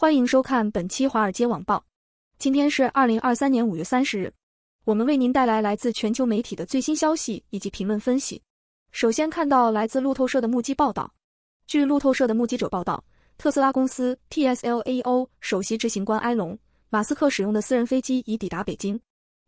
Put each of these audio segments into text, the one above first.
欢迎收看本期《华尔街网报》。今天是二零二三年五月三十日，我们为您带来来自全球媒体的最新消息以及评论分析。首先看到来自路透社的目击报道，据路透社的目击者报道，特斯拉公司 TSLAO 首席执行官埃隆马斯克使用的私人飞机已抵达北京。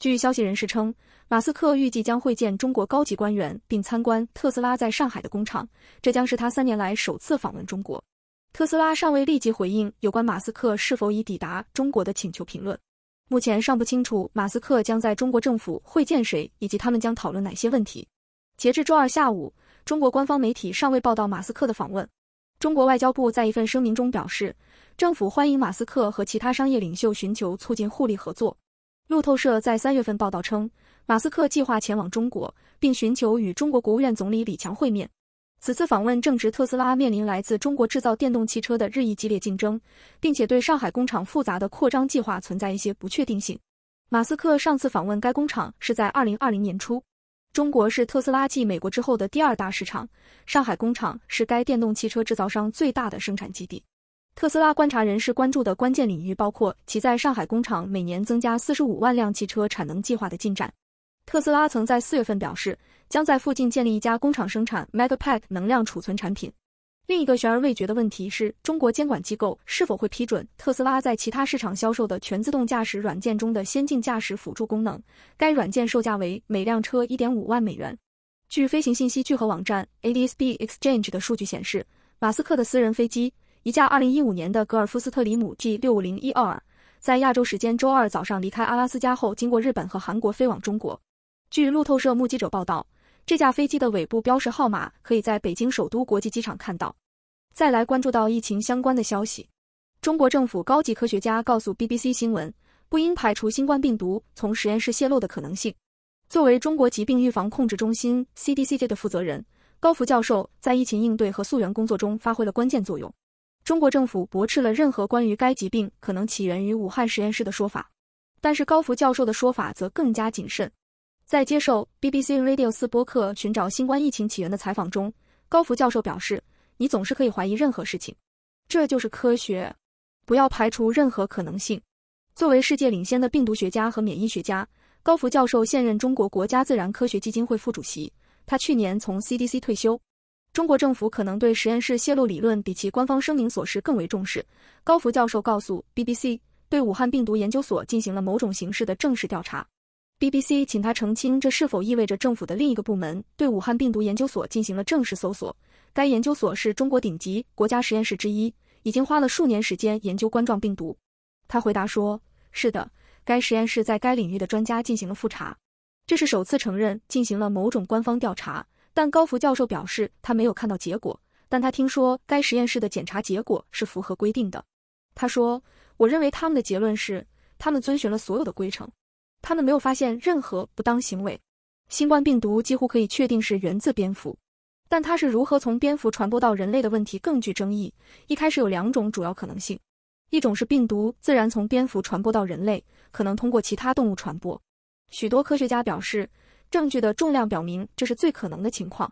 据消息人士称，马斯克预计将会见中国高级官员，并参观特斯拉在上海的工厂，这将是他三年来首次访问中国。特斯拉尚未立即回应有关马斯克是否已抵达中国的请求评论。目前尚不清楚马斯克将在中国政府会见谁，以及他们将讨论哪些问题。截至周二下午，中国官方媒体尚未报道马斯克的访问。中国外交部在一份声明中表示，政府欢迎马斯克和其他商业领袖寻求促进互利合作。路透社在三月份报道称，马斯克计划前往中国，并寻求与中国国务院总理李强会面。此次访问正值特斯拉面临来自中国制造电动汽车的日益激烈竞争，并且对上海工厂复杂的扩张计划存在一些不确定性。马斯克上次访问该工厂是在二零二零年初。中国是特斯拉继美国之后的第二大市场，上海工厂是该电动汽车制造商最大的生产基地。特斯拉观察人士关注的关键领域包括其在上海工厂每年增加四十五万辆汽车产能计划的进展。特斯拉曾在四月份表示，将在附近建立一家工厂生产 Megapack 能量储存产品。另一个悬而未决的问题是中国监管机构是否会批准特斯拉在其他市场销售的全自动驾驶软件中的先进驾驶辅助功能。该软件售价为每辆车一点五万美元。据飞行信息聚合网站 ADSB Exchange 的数据显示，马斯克的私人飞机，一架二零一五年的格尔夫斯特里姆 G 六五零 ER，在亚洲时间周二早上离开阿拉斯加后，经过日本和韩国飞往中国。据路透社目击者报道，这架飞机的尾部标识号码可以在北京首都国际机场看到。再来关注到疫情相关的消息，中国政府高级科学家告诉 BBC 新闻，不应排除新冠病毒从实验室泄露的可能性。作为中国疾病预防控制中心 CDCJ 的负责人，高福教授在疫情应对和溯源工作中发挥了关键作用。中国政府驳斥了任何关于该疾病可能起源于武汉实验室的说法，但是高福教授的说法则更加谨慎。在接受 BBC Radio 4播客《寻找新冠疫情起源》的采访中，高福教授表示：“你总是可以怀疑任何事情，这就是科学，不要排除任何可能性。”作为世界领先的病毒学家和免疫学家，高福教授现任中国国家自然科学基金会副主席。他去年从 CDC 退休。中国政府可能对实验室泄露理论比其官方声明所示更为重视。高福教授告诉 BBC：“ 对武汉病毒研究所进行了某种形式的正式调查。” BBC 请他澄清，这是否意味着政府的另一个部门对武汉病毒研究所进行了正式搜索？该研究所是中国顶级国家实验室之一，已经花了数年时间研究冠状病毒。他回答说：“是的，该实验室在该领域的专家进行了复查。”这是首次承认进行了某种官方调查，但高福教授表示他没有看到结果，但他听说该实验室的检查结果是符合规定的。他说：“我认为他们的结论是，他们遵循了所有的规程。”他们没有发现任何不当行为。新冠病毒几乎可以确定是源自蝙蝠，但它是如何从蝙蝠传播到人类的问题更具争议。一开始有两种主要可能性：一种是病毒自然从蝙蝠传播到人类，可能通过其他动物传播。许多科学家表示，证据的重量表明这是最可能的情况。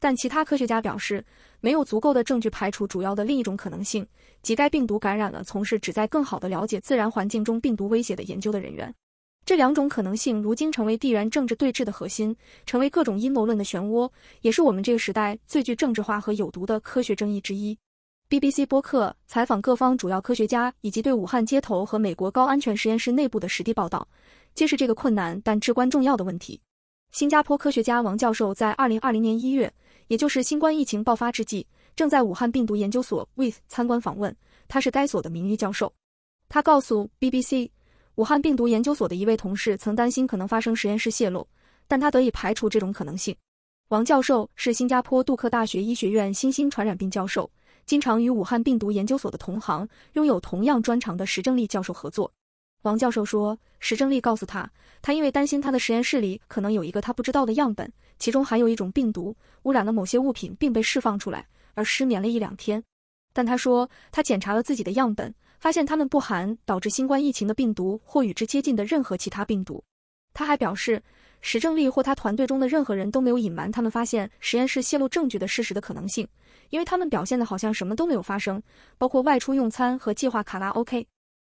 但其他科学家表示，没有足够的证据排除主要的另一种可能性，即该病毒感染了从事旨在更好地了解自然环境中病毒威胁的研究的人员。这两种可能性如今成为地缘政治对峙的核心，成为各种阴谋论的漩涡，也是我们这个时代最具政治化和有毒的科学争议之一。BBC 播客采访各方主要科学家，以及对武汉街头和美国高安全实验室内部的实地报道，揭示这个困难但至关重要的问题。新加坡科学家王教授在2020年1月，也就是新冠疫情爆发之际，正在武汉病毒研究所 w i t h 参观访问。他是该所的名誉教授。他告诉 BBC。武汉病毒研究所的一位同事曾担心可能发生实验室泄露，但他得以排除这种可能性。王教授是新加坡杜克大学医学院新兴传染病教授，经常与武汉病毒研究所的同行、拥有同样专长的石正丽教授合作。王教授说，石正丽告诉他，他因为担心他的实验室里可能有一个他不知道的样本，其中含有一种病毒，污染了某些物品并被释放出来，而失眠了一两天。但他说，他检查了自己的样本。发现他们不含导致新冠疫情的病毒或与之接近的任何其他病毒。他还表示，史正利或他团队中的任何人都没有隐瞒他们发现实验室泄露证据的事实的可能性，因为他们表现的好像什么都没有发生，包括外出用餐和计划卡拉 OK。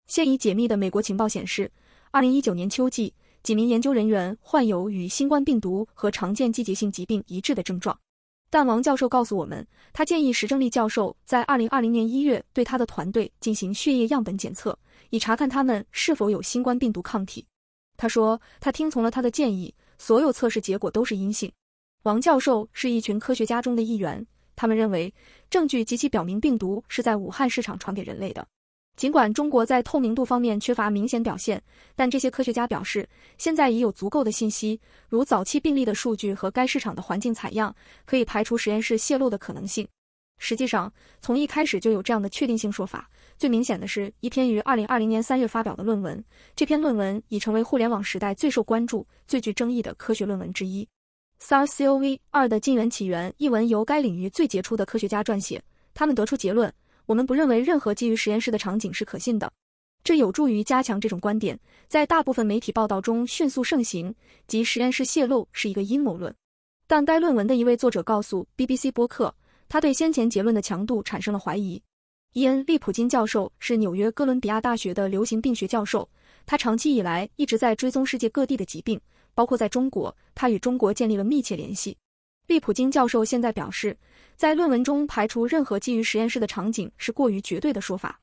现已解密的美国情报显示，2019年秋季，几名研究人员患有与新冠病毒和常见季节性疾病一致的症状。但王教授告诉我们，他建议石正丽教授在二零二零年一月对他的团队进行血液样本检测，以查看他们是否有新冠病毒抗体。他说，他听从了他的建议，所有测试结果都是阴性。王教授是一群科学家中的一员，他们认为证据极其表明病毒是在武汉市场传给人类的。尽管中国在透明度方面缺乏明显表现，但这些科学家表示，现在已有足够的信息，如早期病例的数据和该市场的环境采样，可以排除实验室泄露的可能性。实际上，从一开始就有这样的确定性说法。最明显的是一篇于二零二零年三月发表的论文，这篇论文已成为互联网时代最受关注、最具争议的科学论文之一。SARS-CoV-2 的近缘起源一文由该领域最杰出的科学家撰写，他们得出结论。我们不认为任何基于实验室的场景是可信的，这有助于加强这种观点在大部分媒体报道中迅速盛行，即实验室泄露是一个阴谋论。但该论文的一位作者告诉 BBC 播客，他对先前结论的强度产生了怀疑。伊恩·利普金教授是纽约哥伦比亚大学的流行病学教授，他长期以来一直在追踪世界各地的疾病，包括在中国，他与中国建立了密切联系。利普金教授现在表示，在论文中排除任何基于实验室的场景是过于绝对的说法。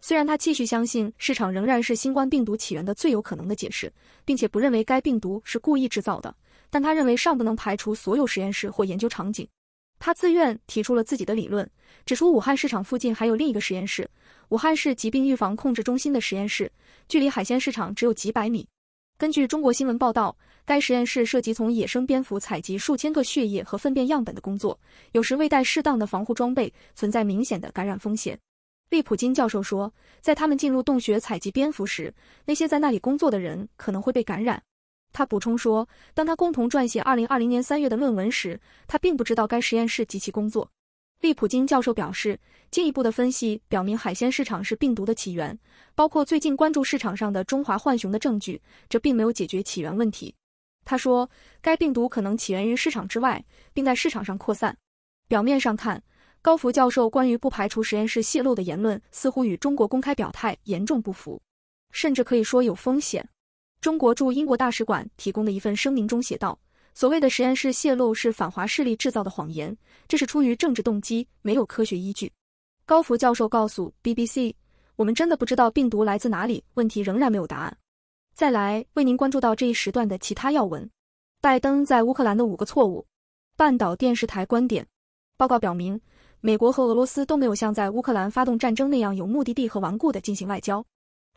虽然他继续相信市场仍然是新冠病毒起源的最有可能的解释，并且不认为该病毒是故意制造的，但他认为尚不能排除所有实验室或研究场景。他自愿提出了自己的理论，指出武汉市场附近还有另一个实验室——武汉市疾病预防控制中心的实验室，距离海鲜市场只有几百米。根据中国新闻报道。该实验室涉及从野生蝙蝠采集数千个血液和粪便样本的工作，有时未带适当的防护装备，存在明显的感染风险。利普金教授说，在他们进入洞穴采集蝙蝠时，那些在那里工作的人可能会被感染。他补充说，当他共同撰写二零二零年三月的论文时，他并不知道该实验室及其工作。利普金教授表示，进一步的分析表明海鲜市场是病毒的起源，包括最近关注市场上的中华浣熊的证据，这并没有解决起源问题。他说，该病毒可能起源于市场之外，并在市场上扩散。表面上看，高福教授关于不排除实验室泄露的言论，似乎与中国公开表态严重不符，甚至可以说有风险。中国驻英国大使馆提供的一份声明中写道：“所谓的实验室泄露是反华势力制造的谎言，这是出于政治动机，没有科学依据。”高福教授告诉 BBC：“ 我们真的不知道病毒来自哪里，问题仍然没有答案。”再来为您关注到这一时段的其他要闻。拜登在乌克兰的五个错误。半岛电视台观点报告表明，美国和俄罗斯都没有像在乌克兰发动战争那样有目的地和顽固的进行外交，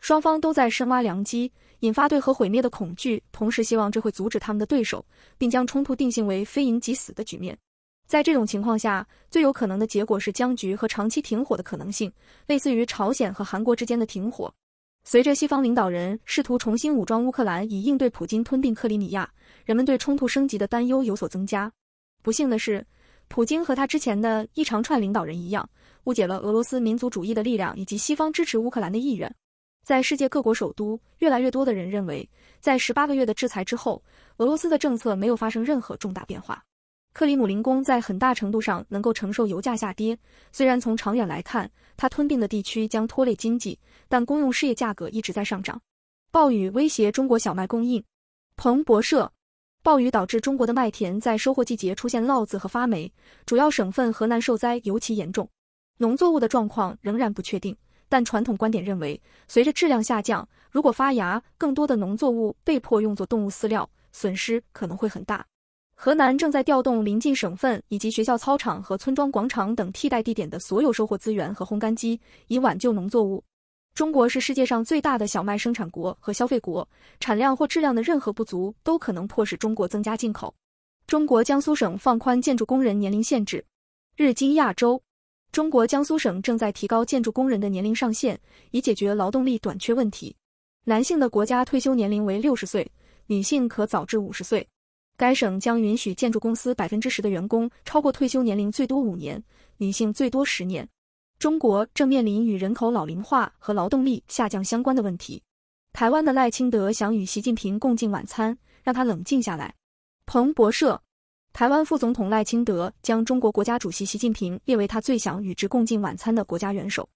双方都在深挖良机，引发对核毁灭的恐惧，同时希望这会阻止他们的对手，并将冲突定性为非赢即死的局面。在这种情况下，最有可能的结果是僵局和长期停火的可能性，类似于朝鲜和韩国之间的停火。随着西方领导人试图重新武装乌克兰以应对普京吞并克里米亚，人们对冲突升级的担忧有所增加。不幸的是，普京和他之前的一长串领导人一样，误解了俄罗斯民族主义的力量以及西方支持乌克兰的意愿。在世界各国首都，越来越多的人认为，在十八个月的制裁之后，俄罗斯的政策没有发生任何重大变化。克里姆林宫在很大程度上能够承受油价下跌，虽然从长远来看，它吞并的地区将拖累经济，但公用事业价格一直在上涨。暴雨威胁中国小麦供应。彭博社，暴雨导致中国的麦田在收获季节出现涝渍和发霉，主要省份河南受灾尤其严重。农作物的状况仍然不确定，但传统观点认为，随着质量下降，如果发芽，更多的农作物被迫用作动物饲料，损失可能会很大。河南正在调动邻近省份以及学校操场和村庄广场等替代地点的所有收获资源和烘干机，以挽救农作物。中国是世界上最大的小麦生产国和消费国，产量或质量的任何不足都可能迫使中国增加进口。中国江苏省放宽建筑工人年龄限制。日经亚洲，中国江苏省正在提高建筑工人的年龄上限，以解决劳动力短缺问题。男性的国家退休年龄为六十岁，女性可早至五十岁。该省将允许建筑公司百分之十的员工超过退休年龄最多五年，女性最多十年。中国正面临与人口老龄化和劳动力下降相关的问题。台湾的赖清德想与习近平共进晚餐，让他冷静下来。彭博社，台湾副总统赖清德将中国国家主席习近平列为他最想与之共进晚餐的国家元首。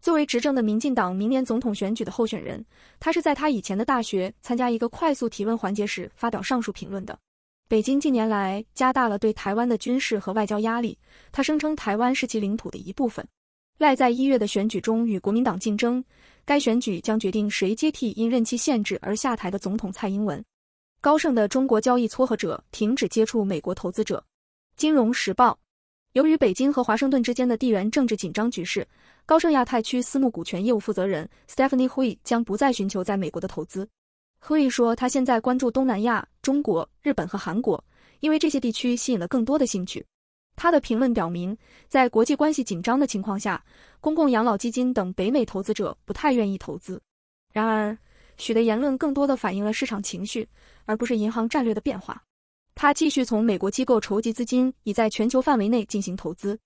作为执政的民进党明年总统选举的候选人，他是在他以前的大学参加一个快速提问环节时发表上述评论的。北京近年来加大了对台湾的军事和外交压力。他声称台湾是其领土的一部分。赖在一月的选举中与国民党竞争，该选举将决定谁接替因任期限制而下台的总统蔡英文。高盛的中国交易撮合者停止接触美国投资者。金融时报：由于北京和华盛顿之间的地缘政治紧张局势，高盛亚太区私募股权业务负责人 Stephanie h u i 将不再寻求在美国的投资。可以说，他现在关注东南亚、中国、日本和韩国，因为这些地区吸引了更多的兴趣。他的评论表明，在国际关系紧张的情况下，公共养老基金等北美投资者不太愿意投资。然而，许的言论更多的反映了市场情绪，而不是银行战略的变化。他继续从美国机构筹集资金，以在全球范围内进行投资。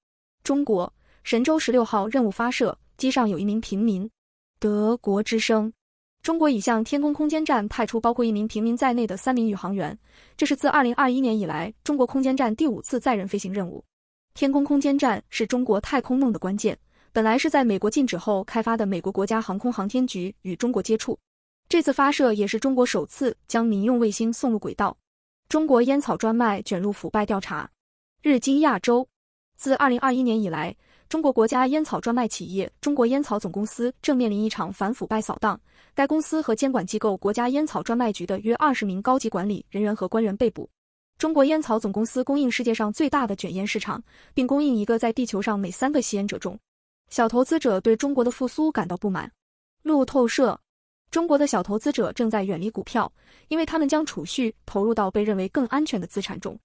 中国神舟十六号任务发射，机上有一名平民。德国之声。中国已向天宫空间站派出包括一名平民在内的三名宇航员，这是自2021年以来中国空间站第五次载人飞行任务。天宫空间站是中国太空梦的关键，本来是在美国禁止后开发的。美国国家航空航天局与中国接触。这次发射也是中国首次将民用卫星送入轨道。中国烟草专卖卷入腐败调查。日经亚洲，自2021年以来。中国国家烟草专卖企业中国烟草总公司正面临一场反腐败扫荡，该公司和监管机构国家烟草专卖局的约二十名高级管理人员和官员被捕。中国烟草总公司供应世界上最大的卷烟市场，并供应一个在地球上每三个吸烟者中。小投资者对中国的复苏感到不满。路透社：中国的小投资者正在远离股票，因为他们将储蓄投入到被认为更安全的资产中。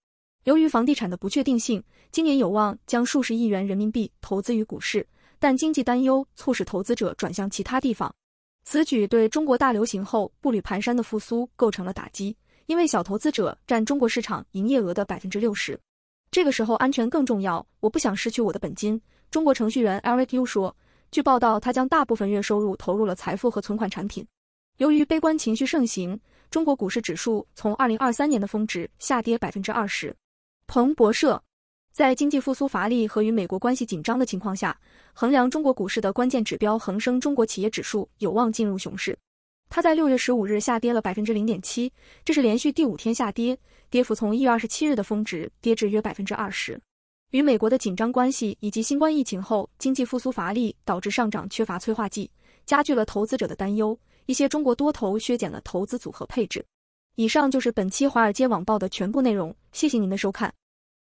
由于房地产的不确定性，今年有望将数十亿元人民币投资于股市，但经济担忧促使投资者转向其他地方。此举对中国大流行后步履蹒跚的复苏构成了打击，因为小投资者占中国市场营业额的百分之六十。这个时候安全更重要，我不想失去我的本金。中国程序员 r i q y u 说。据报道，他将大部分月收入投入了财富和存款产品。由于悲观情绪盛行，中国股市指数从二零二三年的峰值下跌百分之二十。彭博社，在经济复苏乏力和与美国关系紧张的情况下，衡量中国股市的关键指标恒生中国企业指数有望进入熊市。它在六月十五日下跌了百分之零点七，这是连续第五天下跌，跌幅从一月二十七日的峰值跌至约百分之二十。与美国的紧张关系以及新冠疫情后经济复苏乏力导致上涨缺乏催化剂，加剧了投资者的担忧。一些中国多头削减了投资组合配置。以上就是本期华尔街网报的全部内容，谢谢您的收看。